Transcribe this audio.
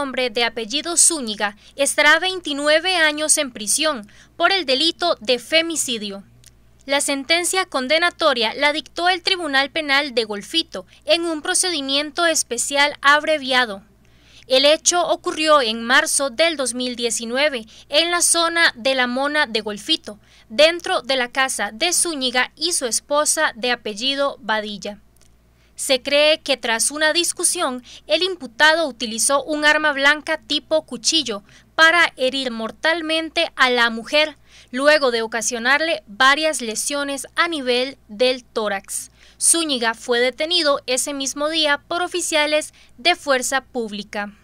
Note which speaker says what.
Speaker 1: hombre de apellido Zúñiga estará 29 años en prisión por el delito de femicidio. La sentencia condenatoria la dictó el Tribunal Penal de Golfito en un procedimiento especial abreviado. El hecho ocurrió en marzo del 2019 en la zona de la Mona de Golfito, dentro de la casa de Zúñiga y su esposa de apellido Badilla. Se cree que tras una discusión, el imputado utilizó un arma blanca tipo cuchillo para herir mortalmente a la mujer, luego de ocasionarle varias lesiones a nivel del tórax. Zúñiga fue detenido ese mismo día por oficiales de fuerza pública.